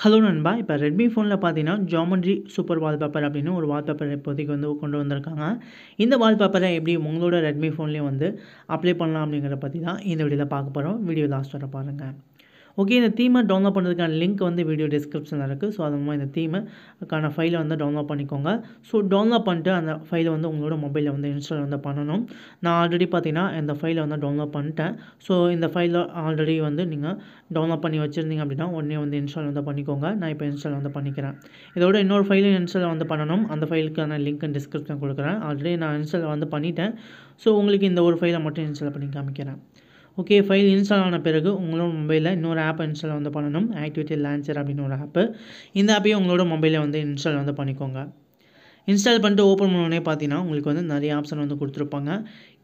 hello நண்பா இப்போ Redmi ஃபோனில் பார்த்தீங்கன்னா ஜாமெண்ட்ரி சூப்பர் வால்பேப்பர் அப்படின்னு ஒரு வால்பேப்பர் இப்போதைக்கு வந்து கொண்டு வந்திருக்காங்க இந்த வால்பேப்பரை எப்படி உங்களோட ரெட்மி ஃபோன்லேயும் வந்து அப்ளை பண்ணலாம் அப்படிங்கிறத பற்றி தான் இந்த வீடியோவில் பார்க்க போகிறோம் வீடியோ லாஸ்ட் வர பாருங்கள் ஓகே இந்த தீமை டவுன்லோட் பண்ணுறதுக்கான லிங்க் வந்து வீடியோ டிஸ்கிரிப்ஷனில் இருக்குது ஸோ அது மூலமாக இந்த தீமைக்கான ஃபைலை வந்து டவுன்லோட் பண்ணிக்கோங்க ஸோ டவுன்லோட் பண்ணிட்டு அந்த ஃபைலை வந்து உங்களோட மொபைலில் வந்து இன்ஸ்டால் வந்து பண்ணணும் நான் ஆல்ரெடி பார்த்தீங்கன்னா இந்த ஃபைலை வந்து டவுன்லோட் பண்ணிட்டேன் ஸோ இந்த ஃபைலை ஆல்ரெடி வந்து நீங்கள் டவுன்லோட் பண்ணி வச்சுருந்தீங்க அப்படின்னா உடனே வந்து இன்ஸ்டால் வந்து பண்ணிக்கோங்க நான் இப்போ இன்ஸ்டால் வந்து பண்ணிக்கிறேன் இதோட இன்னொரு ஃபைலும் இன்ஸ்டால் வந்து பண்ணணும் அந்த ஃபைலுக்கான லிங்க் டிஸ்கிரிப்ஷன் கொடுக்குறேன் ஆல்ரெடி நான் இன்ஸ்டால் வந்து பண்ணிட்டேன் ஸோ உங்களுக்கு இந்த ஒரு ஃபைலை மட்டும் இன்ஸ்டால் பண்ணி காமிக்கிறேன் ஓகே ஃபைல் இன்ஸ்டால் ஆன பிறகு உங்களோட மொபைலில் இன்னொரு ஆப் இன்ஸ்டால் வந்து பண்ணணும் ஆக்டிவிட்டி லான்ச்சர் அப்படின்னு ஒரு ஆப்பு இந்த ஆப்பையும் உங்களோட மொபைலில் வந்து இன்ஸ்டால் வந்து பண்ணிக்கோங்க இன்ஸ்டால் பண்ணிட்டு ஓப்பன் பண்ணோடனே பார்த்தீங்கன்னா உங்களுக்கு வந்து நிறைய ஆப்ஷன் வந்து கொடுத்துருப்பாங்க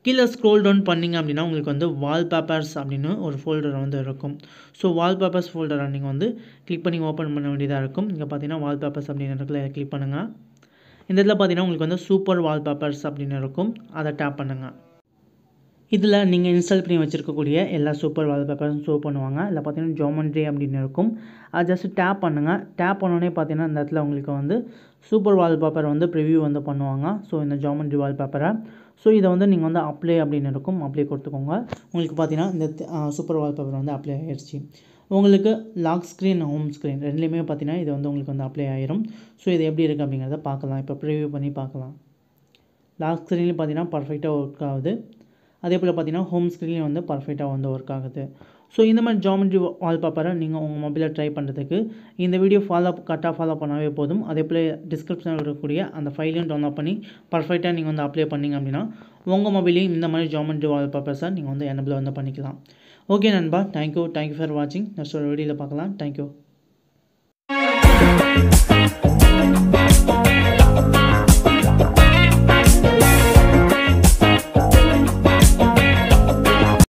கீழே ஸ்க்ரோல் டவுன் பண்ணிங்க அப்படின்னா உங்களுக்கு வந்து வால்பேப்பர்ஸ் அப்படின்னு ஒரு ஃபோல்டர் வந்து இருக்கும் ஸோ வால்பேப்பர்ஸ் ஃபோல்டரை நீங்கள் வந்து கிளிக் பண்ணி ஓப்பன் பண்ண வேண்டியதாக இருக்கும் இங்கே பார்த்தீங்கன்னா வால்பேப்பர்ஸ் அப்படின்னு இடத்துல கிளிக் பண்ணுங்கள் இந்த இடத்துல பார்த்தீங்கன்னா உங்களுக்கு வந்து சூப்பர் வால்பேப்பர்ஸ் அப்படின்னு இருக்கும் அதை டேப் பண்ணுங்கள் இதில் நீங்கள் இன்ஸ்டால் பண்ணி வச்சுருக்கக்கூடிய எல்லா சூப்பர் வால் பேப்பரும் ஷோ பண்ணுவாங்க இல்லை பார்த்தீங்கன்னா ஜோமெண்ட்ரி அப்படின்னு இருக்கும் அது ஜஸ்ட் டேப் பண்ணுங்கள் டேப் பண்ணோன்னே பார்த்தீங்கன்னா இந்த இடத்துல உங்களுக்கு வந்து சூப்பர் பேப்பர் வந்து ப்ரிவியூ வந்து பண்ணுவாங்க ஸோ இந்த வால் பேப்பரை ஸோ இதை வந்து நீங்கள் வந்து அப்ளை அப்படின்னு இருக்கும் அப்ளை கொடுத்துக்கோங்க உங்களுக்கு பார்த்தீங்கன்னா இந்த சூப்பர் வால் பேப்பர் வந்து அப்ளை ஆயிடுச்சு உங்களுக்கு லாக் ஸ்க்ரீன் ஹோம் ஸ்க்ரீன் ரெண்டுலேயுமே பார்த்தீங்கன்னா இது வந்து உங்களுக்கு வந்து அப்ளை ஆயிரும் ஸோ இது எப்படி இருக்குது அப்படிங்கிறத பார்க்கலாம் இப்போ ப்ரிவியூ பண்ணி பார்க்கலாம் லாக் ஸ்க்ரீன்லேயும் பார்த்தீங்கன்னா பர்ஃபெக்டாக ஒர்க் ஆகுது அதே போல் பார்த்தீங்கன்னா ஹோம் ஸ்க்ரீன்லேயும் வந்து பர்ஃபெக்டாக வந்து ஒர்க் ஆகுது ஸோ இந்த மாதிரி ஜாமெண்ட்ரி வால்பேப்பரை நீங்கள் உங்கள் மொபைலில் ட்ரை பண்ணுறதுக்கு இந்த வீடியோ ஃபாலோ கரெக்டாக ஃபாலோ பண்ணாவே போதும் அதே போல் டிஸ்கிரிப்ஷனில் இருக்கக்கூடிய அந்த ஃபைலையும் டவுன்லோட் பண்ணி பர்ஃபெக்டாக நீங்கள் வந்து அப்ளை பண்ணிங்க அப்படின்னா உங்கள் மொபைலையும் இந்த மாதிரி ஜாமெண்ட்ரி வால்பேப்பர்ஸை நீங்கள் வந்து எனபிள் வந்து பண்ணிக்கலாம் ஓகே நண்பா தேங்க்யூ தேங்க்யூ ஃபார் வாட்சிங் நெக்ஸ்ட் ஒரு வீடியோவில் பார்க்கலாம் தேங்க்யூ